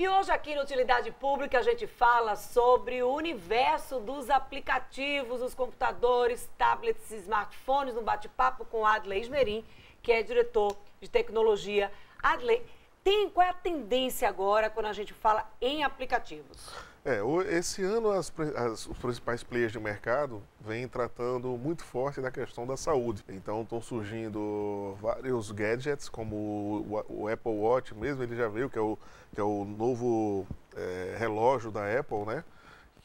E hoje aqui no Utilidade Pública a gente fala sobre o universo dos aplicativos, os computadores, tablets, smartphones, no um bate-papo com Adley Esmerim, que é diretor de tecnologia. Adley, tem, qual é a tendência agora quando a gente fala em aplicativos? É, esse ano as, as, os principais players de mercado vêm tratando muito forte da questão da saúde. Então estão surgindo vários gadgets, como o, o, Apple Watch mesmo, ele já veio, que é o, que é o novo é, relógio da Apple, né?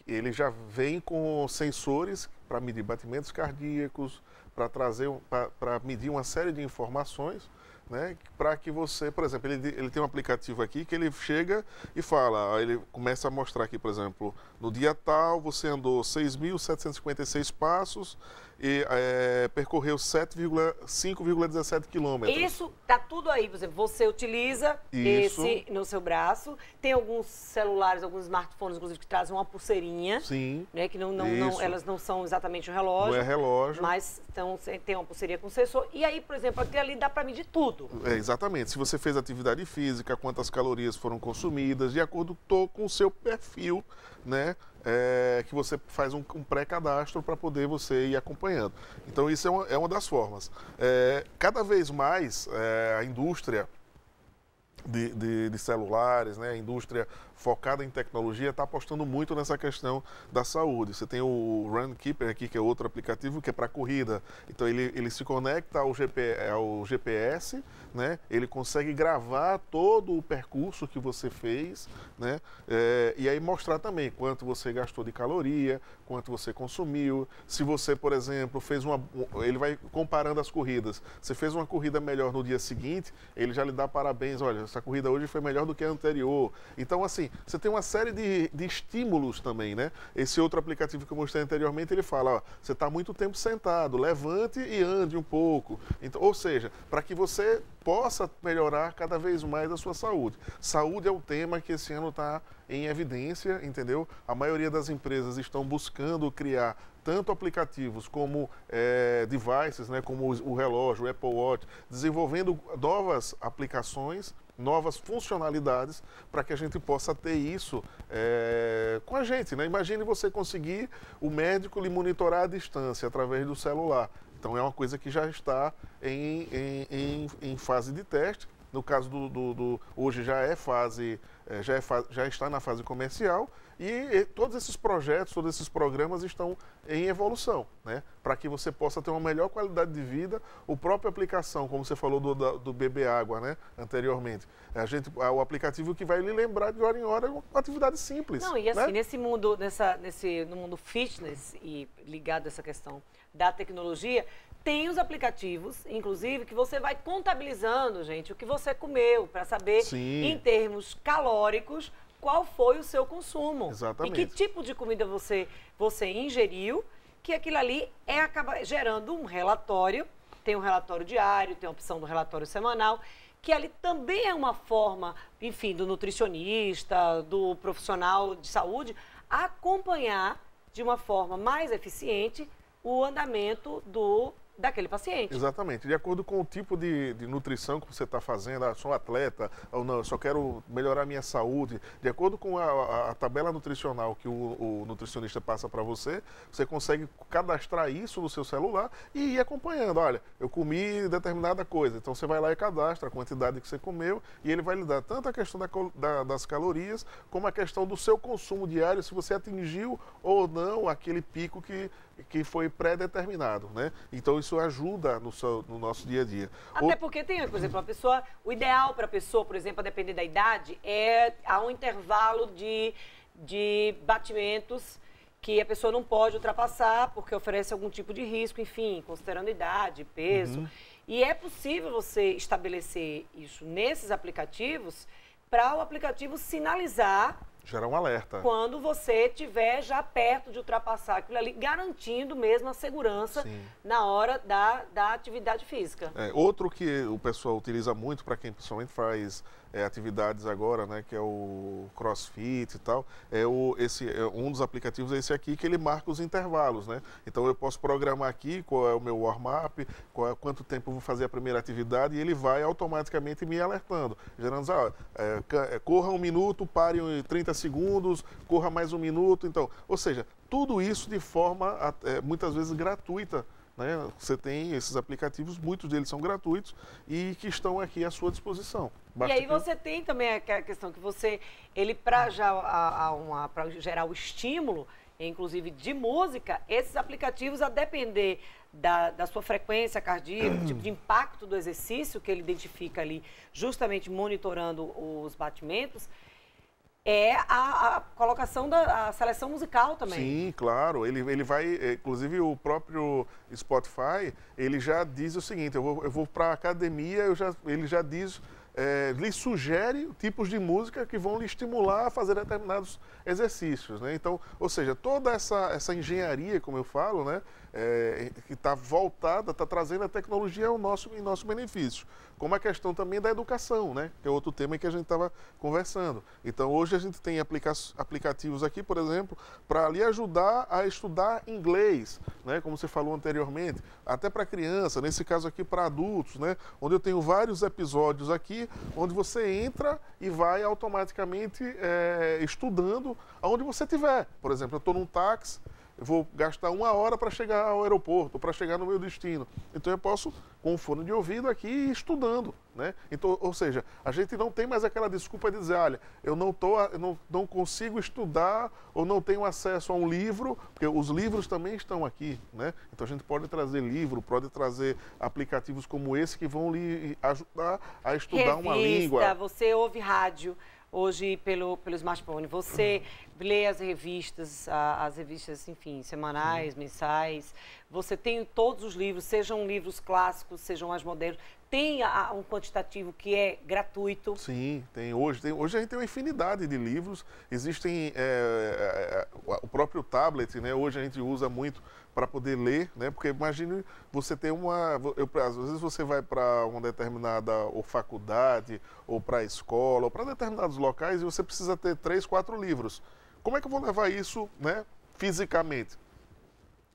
Ele já vem com sensores para medir batimentos cardíacos, para trazer, para medir uma série de informações né, para que você, por exemplo, ele, ele tem um aplicativo aqui que ele chega e fala, ele começa a mostrar aqui, por exemplo, no dia tal você andou 6.756 passos e é, percorreu 5,17 quilômetros. Isso tá tudo aí, você, você utiliza Isso. esse no seu braço. Tem alguns celulares, alguns smartphones, inclusive, que trazem uma pulseirinha. Sim. Né, que não, não, não elas não são exatamente um relógio. Não é relógio. Mas então, tem uma pulseirinha com sensor. E aí, por exemplo, aqui ali dá para medir tudo. É, exatamente. Se você fez atividade física, quantas calorias foram consumidas, de acordo com o seu perfil, né? é, que você faz um, um pré-cadastro para poder você ir acompanhando. Então, isso é uma, é uma das formas. É, cada vez mais é, a indústria de, de, de, celulares, né? a indústria focada em tecnologia está apostando muito nessa questão da saúde. Você tem o Runkeeper aqui, que é outro aplicativo que é para corrida. Então ele, ele se conecta ao, GP, ao GPS, né? ele consegue gravar todo o percurso que você fez né? É, e aí mostrar também quanto você gastou de caloria, quanto você consumiu. Se você, por exemplo, fez uma. Ele vai comparando as corridas. Você fez uma corrida melhor no dia seguinte, ele já lhe dá parabéns. Olha, essa corrida hoje foi melhor do que a anterior. Então, assim, você tem uma série de, de estímulos também, né? Esse outro aplicativo que eu mostrei anteriormente, ele fala, ó, você está muito tempo sentado, levante e ande um pouco. Então, ou seja, para que você possa melhorar cada vez mais a sua saúde. Saúde é o tema que esse ano está em evidência, entendeu? A maioria das empresas estão buscando criar tanto aplicativos como é, devices, né, como o relógio, o Apple Watch, desenvolvendo novas aplicações novas funcionalidades para que a gente possa ter isso é, com a gente. Né? Imagine você conseguir o médico lhe monitorar à distância através do celular. Então é uma coisa que já está em, em, em, em fase de teste. No caso do, do, do hoje já é fase, é, já, é, já está na fase comercial e todos esses projetos, todos esses programas estão em evolução, né? para que você possa ter uma melhor qualidade de vida. O próprio aplicação, como você falou do, do, Bebê Água né? anteriormente, é a gente, é o aplicativo que vai lhe lembrar de hora em hora é uma atividade simples. Não, e assim, né? nesse mundo, nessa, nesse, no mundo fitness e ligado a essa questão da tecnologia, tem os aplicativos, inclusive, que você vai contabilizando, gente, o que você comeu, para saber Sim. em termos calóricos qual foi o seu consumo. Exatamente. E que tipo de comida você, você ingeriu, que aquilo ali é acaba gerando um relatório. Tem um relatório diário, tem a opção do relatório semanal, que ali também é uma forma, enfim, do nutricionista, do profissional de saúde, acompanhar de uma forma mais eficiente o andamento do daquele paciente. Exatamente. De acordo com o tipo de, de nutrição que você está fazendo, ah, sou atleta, ou não, só quero melhorar minha saúde, de acordo com a, a, a tabela nutricional que o, o nutricionista passa para você, você consegue cadastrar isso no seu celular e ir acompanhando. Olha, eu comi determinada coisa, então você vai lá e cadastra a quantidade que você comeu e ele vai lhe dar tanto a questão da, da, das calorias como a questão do seu consumo diário, se você atingiu ou não aquele pico que que foi pré-determinado, né? Então isso ajuda no, seu, no, nosso dia a dia. Até porque tem, por exemplo, a pessoa, o ideal para a pessoa, por exemplo, a depender da idade, é há um intervalo de, de batimentos que a pessoa não pode ultrapassar porque oferece algum tipo de risco, enfim, considerando idade, peso. Uhum. E é possível você estabelecer isso nesses aplicativos para o aplicativo sinalizar Gerar um alerta. Quando você estiver já perto de ultrapassar aquilo ali, garantindo mesmo a segurança Sim. na hora da, da atividade física. É, outro que o pessoal utiliza muito para quem principalmente faz é, atividades agora, né, que é o CrossFit e tal, é o, esse, é um dos aplicativos é esse aqui que ele marca os intervalos, né? Então eu posso programar aqui qual é o meu warm-up, é, quanto tempo eu vou fazer a primeira atividade e ele vai automaticamente me alertando, gerando, ah, é, é corra um minuto, pare 30 segundos, corra mais um minuto, então, ou seja, tudo isso de forma é, muitas vezes gratuita né? Você tem esses aplicativos, muitos deles são gratuitos e que estão aqui à sua disposição. Basta e aí que... você tem também a é questão que você, ele para já a, a uma, gerar o estímulo, inclusive de música, esses aplicativos, a depender da, da sua frequência cardíaca, do tipo de impacto do exercício que ele identifica ali, justamente monitorando os batimentos, é a, a colocação da seleção musical também. Sim, claro. Ele, ele vai, eh, inclusive o próprio Spotify, ele já diz o seguinte: eu vou, eu vou para academia, eu já, ele já diz é, lhe sugere tipos de música que vão lhe estimular a fazer determinados exercícios. Né? Então, ou seja, toda essa, essa engenharia, como eu falo, né, é, que está voltada, está trazendo a tecnologia ao nosso, em nosso benefício. Como a questão também da educação, né, que é outro tema que a gente estava conversando. Então, hoje a gente tem aplica aplicativos aqui, por exemplo, para lhe ajudar a estudar inglês, né, como você falou anteriormente, até para criança, nesse caso aqui para adultos, né, onde eu tenho vários episódios aqui onde você entra e vai automaticamente é, estudando aonde você tiver. Por exemplo, eu estou num táxi, eu vou gastar uma hora para chegar ao aeroporto, para chegar no meu destino. Então eu posso, com o fone de ouvido aqui, ir estudando. Né? Então, ou seja, a gente não tem mais aquela desculpa de dizer, olha, eu não, tô, eu não, não consigo estudar ou não tenho acesso a um livro, porque os livros também estão aqui. Né? Então a gente pode trazer livro, pode trazer aplicativos como esse que vão lhe ajudar a estudar Revista, uma língua. Você ouve rádio hoje pelo, pelo smartphone. Você lê as revistas, as revistas, enfim, semanais, Sim. mensais. Você tem todos os livros, sejam livros clássicos, sejam mais modernos. Tem um quantitativo que é gratuito. Sim, tem hoje. Tem, hoje a gente tem uma infinidade de livros. Existem é, é, é o próprio tablet, né? Hoje a gente usa muito para poder ler, né? Porque imagine você ter uma, eu, às vezes você vai para uma determinada ou faculdade ou para a escola ou para determinados locais e você precisa ter três, quatro livros. Como é que eu vou levar isso né, fisicamente?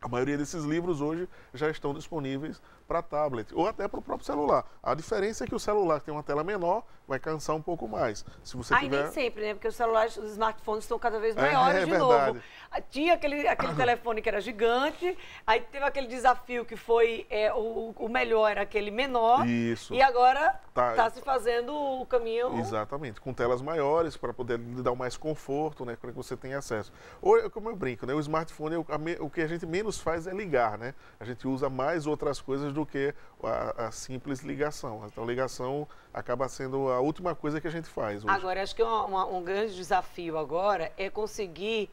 A maioria desses livros hoje já estão disponíveis para tablet ou até para o próprio celular. A diferença é que o celular tem uma tela menor, vai cansar um pouco mais. Se você Aí tiver... nem sempre, né? Porque os celulares, os smartphones estão cada vez é, maiores é, é de verdade. novo. Ah, tinha aquele, aquele telefone que era gigante, aí teve aquele desafio que foi é, o, o, melhor era aquele menor. Isso. E agora está tá se fazendo o caminho. Exatamente, com telas maiores para poder lhe dar mais conforto, né? Para que você tenha acesso. Ou, é como eu brinco, né? O smartphone, o que a gente menos faz é ligar, né? A gente usa mais outras coisas do que a, a simples ligação. Então, ligação acaba sendo a última coisa que a gente faz. Hoje. Agora, acho que é uma, uma, um grande desafio agora é conseguir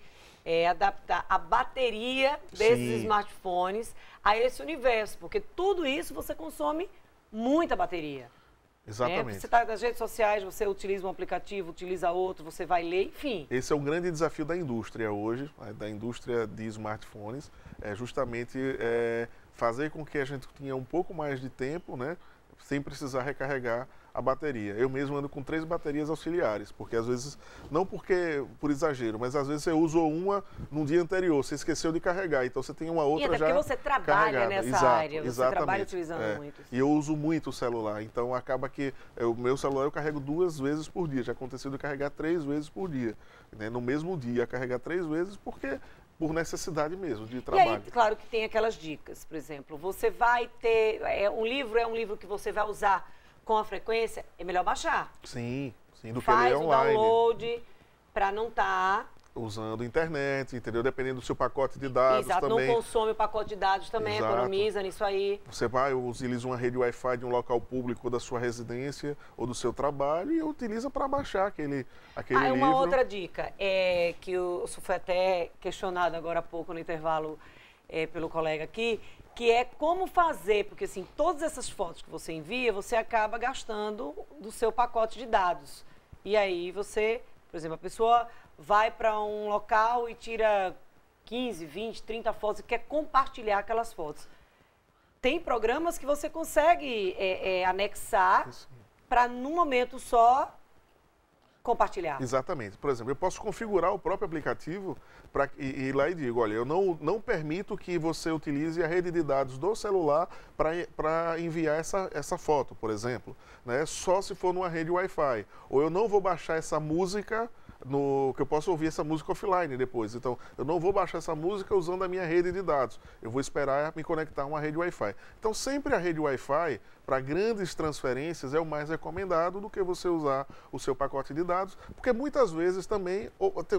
é, adaptar a bateria desses Sim. smartphones a esse universo, porque tudo isso você consome muita bateria. Né? Exatamente. Você está nas redes sociais, você utiliza um aplicativo, utiliza outro, você vai ler, enfim. Esse é um grande desafio da indústria hoje, da indústria de smartphones, é justamente é, fazer com que a gente tenha um pouco mais de tempo, né, sem precisar recarregar a bateria. Eu mesmo ando com três baterias auxiliares, porque às vezes, não porque por exagero, mas às vezes você usou uma no dia anterior, você esqueceu de carregar, então você tem uma é outra e até já porque você trabalha carregada. nessa Exato, área, você exatamente. trabalha utilizando é. muito. E eu uso muito o celular, então acaba que o meu celular eu carrego duas vezes por dia, já aconteceu de carregar três vezes por dia, né? no mesmo dia, carregar três vezes porque por necessidade mesmo de trabalho. E aí, claro que tem aquelas dicas, por exemplo, você vai ter é, um livro é um livro que você vai usar com a frequência, é melhor baixar. Sim, sim, do Faz que ler online. Faz o download para não estar... Tá... Usando internet, entendeu? Dependendo do seu pacote de dados Exato, também. não consome o pacote de dados também, Exato. economiza nisso aí. Você vai, utiliza uma rede Wi-Fi de um local público da sua residência ou do seu trabalho e utiliza para baixar aquele, aquele ah, livro. Uma outra dica, é que eu, isso foi até questionado agora há pouco no intervalo é, pelo colega aqui, que é como fazer, porque assim, todas essas fotos que você envia, você acaba gastando do seu pacote de dados. E aí você, por exemplo, a pessoa vai para um local e tira 15, 20, 30 fotos e quer compartilhar aquelas fotos. Tem programas que você consegue é, é, anexar para num momento só compartilhar. Exatamente. Por exemplo, eu posso configurar o próprio aplicativo para e, lá e digo, olha, eu não, não permito que você utilize a rede de dados do celular para enviar essa, essa foto, por exemplo, né? Só se for numa rede Wi-Fi. Ou eu não vou baixar essa música no que eu posso ouvir essa música offline depois. Então, eu não vou baixar essa música usando a minha rede de dados. Eu vou esperar me conectar a uma rede Wi-Fi. Então, sempre a rede Wi-Fi para grandes transferências é o mais recomendado do que você usar o seu pacote de dados, porque muitas vezes também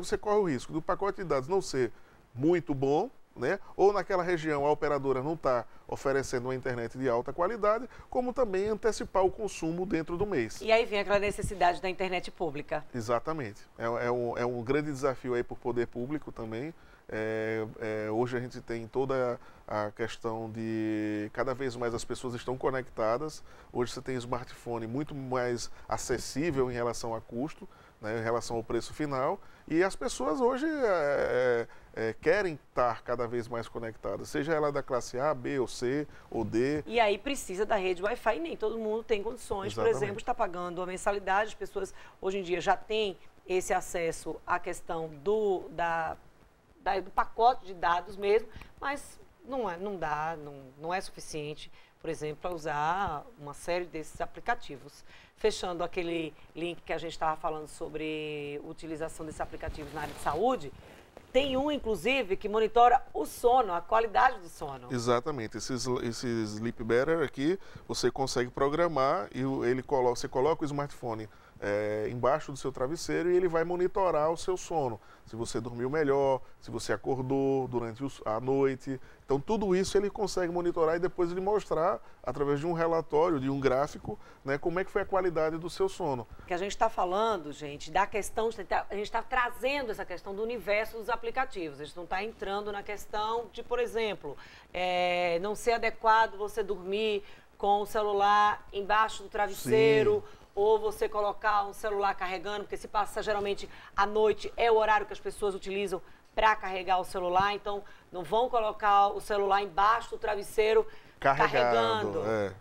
você corre o risco do pacote de dados não ser muito bom né? ou naquela região a operadora não está oferecendo uma internet de alta qualidade, como também antecipar o consumo dentro do mês. E aí vem aquela necessidade da internet pública. Exatamente. É, é, um, é um, grande desafio aí por poder público também. É, é, hoje a gente tem toda a questão de cada vez mais as pessoas estão conectadas. Hoje você tem smartphone muito mais acessível em relação a custo né, em relação ao preço final. E as pessoas hoje é, é, é, querem estar cada vez mais conectadas, seja ela da classe A, B ou C ou D. E aí precisa da rede Wi-Fi, nem todo mundo tem condições, Exatamente. por exemplo, está pagando a mensalidade, as pessoas hoje em dia já têm esse acesso à questão do, da, da do pacote de dados mesmo, mas não, é, não dá, não, não é suficiente por exemplo, a usar uma série desses aplicativos. Fechando aquele link que a gente estava falando sobre utilização desses aplicativos na área de saúde, tem um, inclusive, que monitora o sono, a qualidade do sono. Exatamente. Esse, esse Sleep Better aqui, você consegue programar e ele coloca, você coloca o smartphone é, embaixo do seu travesseiro e ele vai monitorar o seu sono. Se você dormiu melhor, se você acordou durante a noite. Então, tudo isso ele consegue monitorar e depois ele mostrar, através de um relatório, de um gráfico, né, como é que foi a qualidade do seu sono. Que a gente está falando, gente, da questão, a gente está tá trazendo essa questão do universo dos aplicativos. A gente não está entrando na questão de, por exemplo, é, não ser adequado você dormir com o celular embaixo do travesseiro Sim ou você colocar um celular carregando, porque se passa geralmente à noite, é o horário que as pessoas utilizam para carregar o celular, então não vão colocar o celular embaixo do travesseiro Carregado, carregando. É.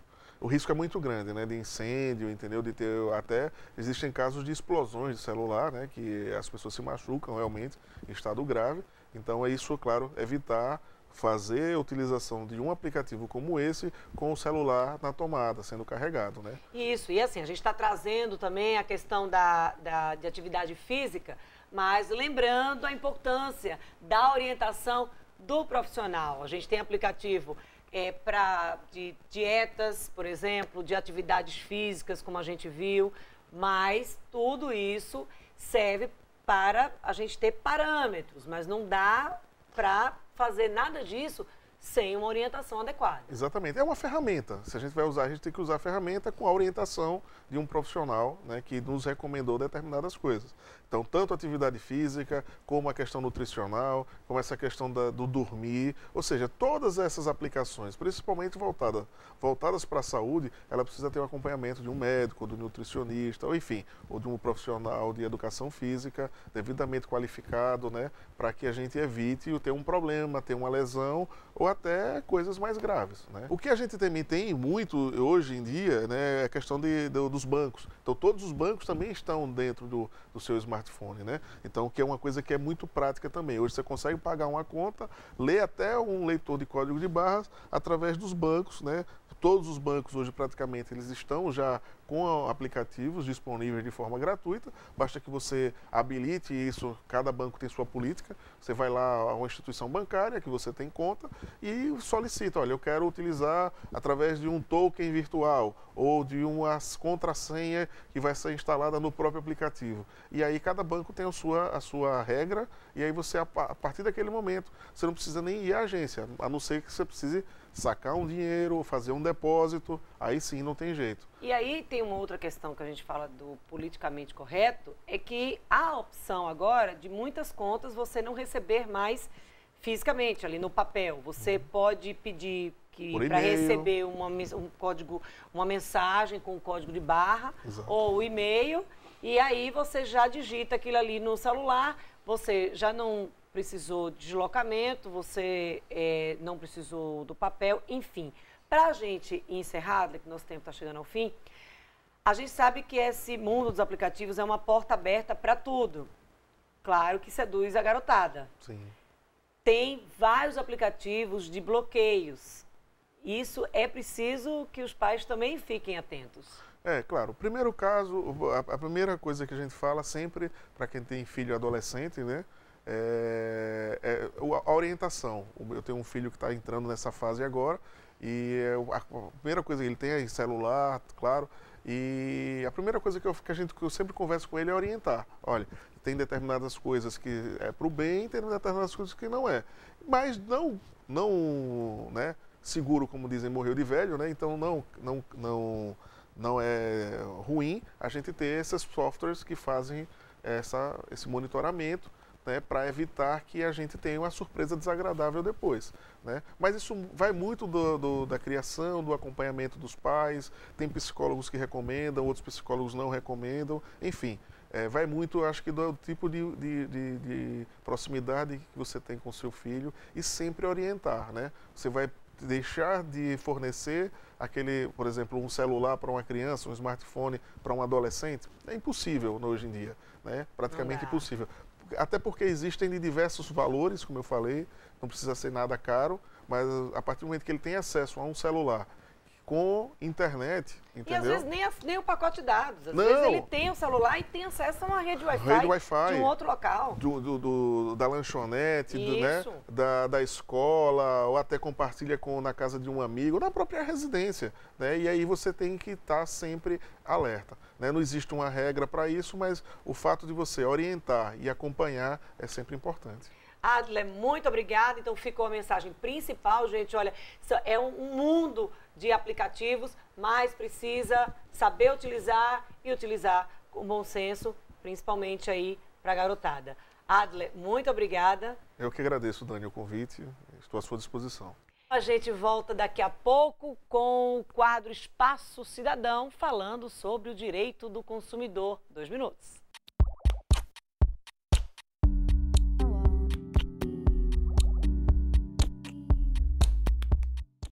O risco é muito grande, né? De incêndio, entendeu? De ter até. Existem casos de explosões de celular, né? Que as pessoas se machucam realmente em estado grave. Então é isso, claro, evitar fazer a utilização de um aplicativo como esse com o celular na tomada, sendo carregado, né? Isso, e assim, a gente está trazendo também a questão da, da, de atividade física, mas lembrando a importância da orientação do profissional. A gente tem aplicativo é, para de dietas, por exemplo, de atividades físicas, como a gente viu, mas tudo isso serve para a gente ter parâmetros, mas não dá para fazer nada disso, sem uma orientação adequada. Exatamente. É uma ferramenta. Se a gente vai usar, a gente tem que usar a ferramenta com a orientação de um profissional né, que nos recomendou determinadas coisas. Então, tanto a atividade física, como a questão nutricional, como essa questão da, do dormir, ou seja, todas essas aplicações, principalmente voltada, voltadas para a saúde, ela precisa ter o um acompanhamento de um médico, de um nutricionista, ou enfim, ou de um profissional de educação física devidamente qualificado, né, para que a gente evite ter um problema, ter uma lesão ou até até coisas mais graves. Né? O que a gente também tem muito hoje em dia né, é a questão de, de, dos bancos. Então, todos os bancos também estão dentro do, do seu smartphone. Né? Então, que é uma coisa que é muito prática também. Hoje você consegue pagar uma conta, ler até um leitor de código de barras através dos bancos. Né? Todos os bancos hoje praticamente eles estão já com aplicativos disponíveis de forma gratuita. Basta que você habilite isso, cada banco tem sua política. Você vai lá a uma instituição bancária que você tem conta e solicita: olha, eu quero utilizar através de um token virtual ou de uma contrassenha que vai ser instalada no próprio aplicativo. E aí cada banco tem a sua, a sua regra e aí você, a partir daquele momento, você não precisa nem ir à agência, a não ser que você precise sacar um dinheiro, fazer um depósito, aí sim não tem jeito. E aí tem uma outra questão que a gente fala do politicamente correto, é que há a opção agora de muitas contas você não receber mais fisicamente, ali no papel. Você uhum. pode pedir para receber uma, um código, uma mensagem com um código de barra Exato. ou e-mail, e aí você já digita aquilo ali no celular, você já não precisou de deslocamento, você é, não precisou do papel, enfim. Para a gente encerrar, né, que nosso tempo está chegando ao fim, a gente sabe que esse mundo dos aplicativos é uma porta aberta para tudo. Claro que seduz a garotada. Sim. Tem vários aplicativos de bloqueios. Isso é preciso que os pais também fiquem atentos. É, claro. O primeiro caso, a, primeira coisa que a gente fala sempre para quem tem filho adolescente, né? É, é a orientação. Eu tenho um filho que está entrando nessa fase agora e a primeira coisa que ele tem é celular, claro. E a primeira coisa que, eu, que a gente, que eu sempre converso com ele é orientar. Olha, tem determinadas coisas que é para o bem, tem determinadas coisas que não é. Mas não, não, né? Seguro, como dizem, morreu de velho, né? Então não, não, não, não é ruim a gente ter esses softwares que fazem essa, esse monitoramento né, para evitar que a gente tenha uma surpresa desagradável depois. Né? Mas isso vai muito do, do, da criação, do acompanhamento dos pais, tem psicólogos que recomendam, outros psicólogos não recomendam, enfim. É, vai muito, acho que, do tipo de, de, de, de, proximidade que você tem com seu filho e sempre orientar, né? Você vai deixar de fornecer aquele, por exemplo, um celular para uma criança, um smartphone para um adolescente, é impossível hoje em dia, né? Praticamente impossível até porque existem de diversos valores, como eu falei, não precisa ser nada caro, mas a partir do momento que ele tem acesso a um celular com internet, entendeu? E às vezes nem, a, nem o pacote de dados. Às Não. vezes ele tem o celular e tem acesso a uma rede Wi-Fi, rede Wi-Fi de um outro local. Do, do, do da lanchonete, do, né? da, da escola, ou até compartilha com, na casa de um amigo, na própria residência. Né? E aí você tem que estar tá sempre alerta. Né? Não existe uma regra para isso, mas o fato de você orientar e acompanhar é sempre importante. Adler, muito obrigada. Então ficou a mensagem principal, gente. Olha, é um mundo de aplicativos, mas precisa saber utilizar e utilizar com bom senso, principalmente aí para a garotada. Adler, muito obrigada. Eu que agradeço, Dani, o convite. Estou à sua disposição. A gente volta daqui a pouco com o quadro Espaço Cidadão, falando sobre o direito do consumidor. Dois minutos.